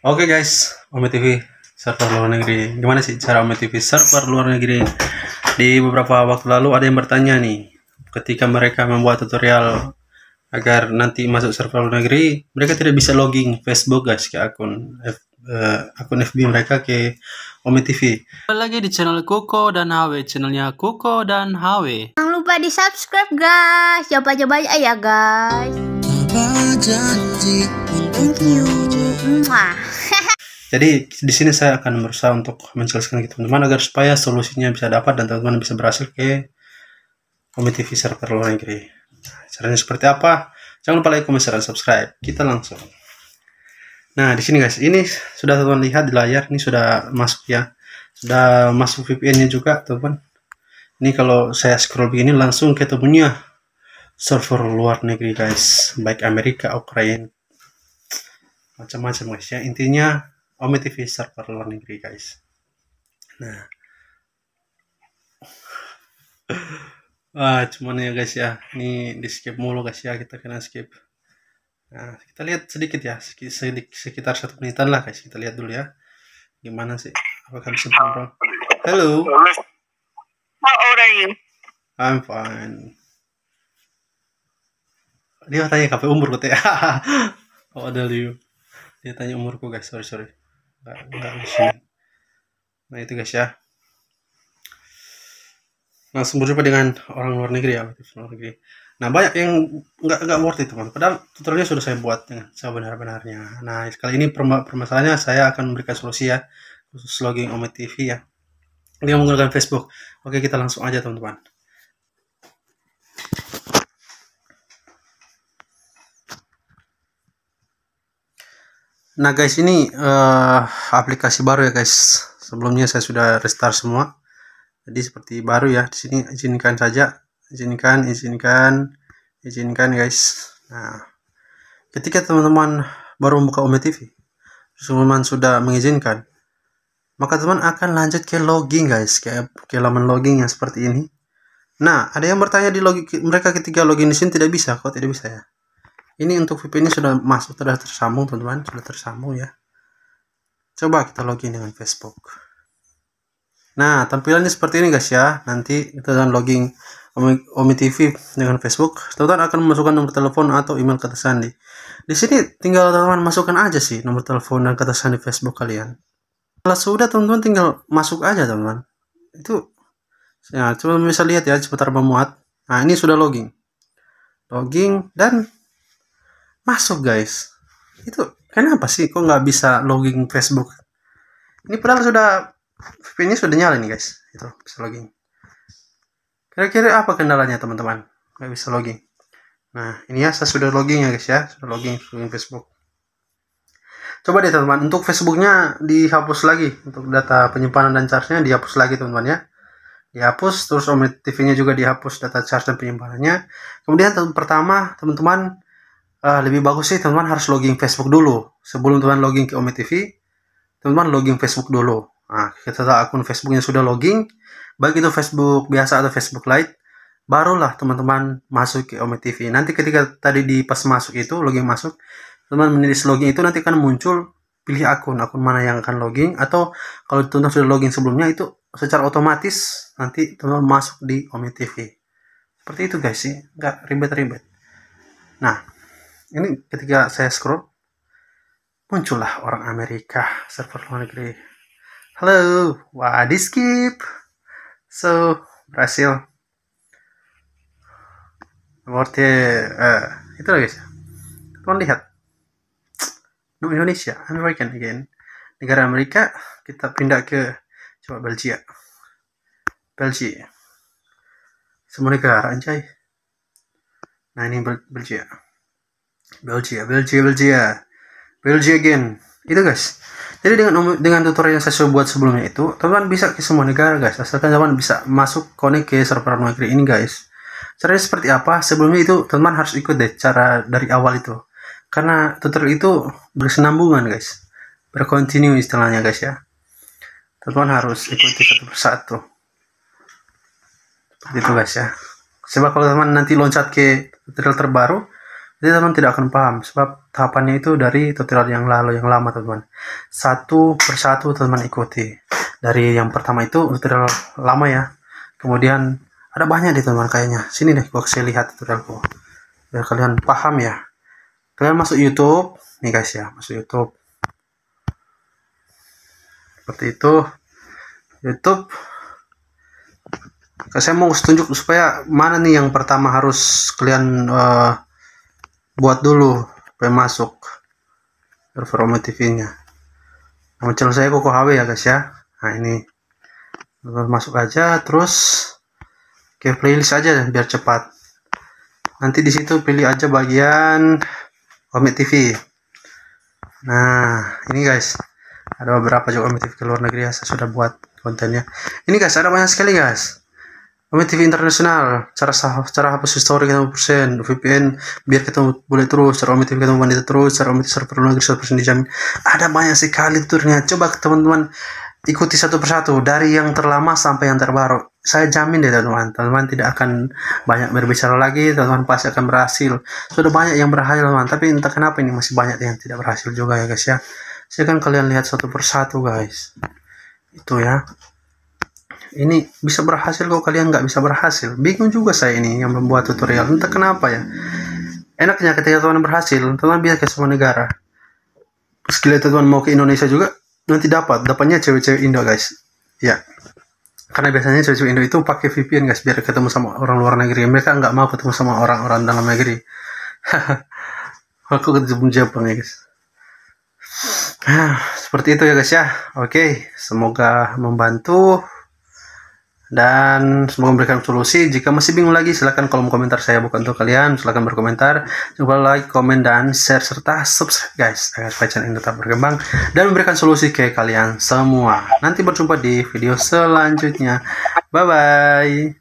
Oke okay guys, Ome TV server luar negeri. Gimana sih cara Ome TV server luar negeri? Di beberapa waktu lalu ada yang bertanya nih, ketika mereka membuat tutorial agar nanti masuk server luar negeri, mereka tidak bisa login Facebook guys ke akun F, uh, akun FB mereka ke Ome TV. Lagi di channel Koko dan HW, channelnya Koko dan HW. Jangan lupa di subscribe guys, coba-coba aja ya guys. Thank you. Jadi di sini saya akan berusaha untuk menjelaskan ke teman-teman agar supaya solusinya bisa dapat dan teman-teman bisa berhasil ke kompetisi server luar negeri. Nah, caranya seperti apa? Jangan lupa like, komen, share, dan subscribe. Kita langsung. Nah, di sini guys, ini sudah teman-teman lihat di layar, ini sudah masuk ya. Sudah masuk VPN-nya juga, teman-teman. Ini kalau saya scroll begini langsung ketemunya server luar negeri guys, baik Amerika, Ukraina, macam-macam guys ya intinya Omi TV server luar negeri guys nah Wah, cuman ya guys ya ini di skip mulu guys ya kita kena skip nah kita lihat sedikit ya sedikit sekitar satu menitan lah guys kita lihat dulu ya gimana sih apa bisa kontrol hello how old are you I'm fine dia tanya kafe umur ya how old are you dia tanya umurku guys sorry sorry nggak nggak nah itu guys ya langsung nah, berjumpa dengan orang luar negeri ya luar negeri nah banyak yang nggak nggak worth it teman padahal tutorialnya sudah saya buat dengan sebenar-benarnya nah kali ini permasalahannya saya akan memberikan solusi ya khusus logging Omet TV ya dia menggunakan Facebook oke kita langsung aja teman-teman Nah guys ini uh, aplikasi baru ya guys. Sebelumnya saya sudah restart semua. Jadi seperti baru ya. Di sini izinkan saja, izinkan, izinkan, izinkan guys. Nah, ketika teman-teman baru membuka Ume TV, teman sudah mengizinkan, maka teman akan lanjut ke login guys, ke, ke laman login yang seperti ini. Nah, ada yang bertanya di login mereka ketika login di sini tidak bisa, kok tidak bisa ya? ini untuk VPN ini sudah masuk sudah tersambung teman-teman sudah tersambung ya coba kita login dengan Facebook nah tampilannya seperti ini guys ya nanti kita akan login Omi TV dengan Facebook teman-teman akan memasukkan nomor telepon atau email kata sandi di sini tinggal teman-teman masukkan aja sih nomor telepon dan kata sandi Facebook kalian kalau sudah teman-teman tinggal masuk aja teman-teman itu ya coba bisa lihat ya seputar memuat nah ini sudah login login dan masuk guys itu kenapa sih kok nggak bisa login Facebook ini padahal sudah VPN-nya sudah nyala nih guys itu bisa login kira-kira apa kendalanya teman-teman nggak bisa login nah ini ya saya sudah login ya guys ya sudah login login Facebook coba deh teman-teman untuk Facebooknya dihapus lagi untuk data penyimpanan dan charge-nya dihapus lagi teman-teman ya dihapus terus omit TV-nya juga dihapus data charge dan penyimpanannya kemudian pertama teman-teman uh, lebih bagus sih teman-teman harus login Facebook dulu sebelum teman login ke Omi TV teman-teman login Facebook dulu nah tahu akun Facebooknya sudah login baik itu Facebook biasa atau Facebook Lite barulah teman-teman masuk ke Omi TV nanti ketika tadi di pas masuk itu login masuk teman teman menulis login itu nanti akan muncul pilih akun akun mana yang akan login atau kalau teman-teman sudah login sebelumnya itu secara otomatis nanti teman-teman masuk di Omi TV seperti itu guys sih nggak ribet-ribet nah ini ketika saya scroll muncullah orang Amerika server luar negeri halo wah di skip so berhasil worth uh, itu lagi guys teman lihat no Indonesia American again negara Amerika kita pindah ke coba Belgia Belgia semua negara anjay nah ini Bel Belgia Belgia, Belgia, Belgia. Belgia again. Itu guys. Jadi dengan um, dengan tutorial yang saya buat sebelumnya itu, teman bisa ke semua negara guys. Asalkan teman bisa masuk konek ke server negeri ini guys. Caranya seperti apa? Sebelumnya itu teman harus ikut deh cara dari awal itu. Karena tutorial itu bersenambungan guys. Berkontinu istilahnya guys ya. Teman harus ikuti satu persatu. Seperti itu guys ya. Sebab kalau teman nanti loncat ke tutorial terbaru, jadi teman tidak akan paham sebab tahapannya itu dari tutorial yang lalu yang lama teman. Satu persatu teman ikuti. Dari yang pertama itu tutorial lama ya. Kemudian ada banyak deh teman kayaknya. Sini deh gua kasih lihat tutorialku. Biar kalian paham ya. Kalian masuk YouTube, nih guys ya, masuk YouTube. Seperti itu. YouTube saya mau tunjuk supaya mana nih yang pertama harus kalian uh, buat dulu supaya masuk server TV nya nama channel saya Koko HW ya guys ya nah ini masuk aja terus ke playlist aja biar cepat nanti disitu pilih aja bagian TV. nah ini guys ada beberapa juga TV ke luar negeri ya saya sudah buat kontennya ini guys ada banyak sekali guys kami TV internasional, cara cara hapus history kita persen, VPN biar kita boleh terus, cara Omi TV ketemu wanita terus, cara Omi server luar negeri persen dijamin. Ada banyak sekali turnya. Coba teman-teman ikuti satu persatu dari yang terlama sampai yang terbaru. Saya jamin deh teman-teman, teman-teman tidak akan banyak berbicara lagi, teman-teman pasti akan berhasil. Sudah banyak yang berhasil teman, tapi entah kenapa ini masih banyak yang tidak berhasil juga ya guys ya. Saya kan kalian lihat satu persatu guys. Itu ya ini bisa berhasil kok kalian nggak bisa berhasil bingung juga saya ini yang membuat tutorial entah kenapa ya enaknya ketika teman berhasil teman biar ke semua negara itu teman mau ke Indonesia juga nanti dapat dapatnya cewek-cewek Indo guys ya karena biasanya cewek-cewek Indo itu pakai VPN guys biar ketemu sama orang luar negeri mereka nggak mau ketemu sama orang-orang dalam negeri aku ketemu Jepang ya guys seperti itu ya guys ya oke semoga membantu dan semoga memberikan solusi. Jika masih bingung lagi, silahkan kolom komentar saya bukan untuk kalian. Silahkan berkomentar, coba like, komen, dan share serta subscribe guys agar supaya channel ini tetap berkembang dan memberikan solusi ke kalian semua. Nanti berjumpa di video selanjutnya. Bye bye.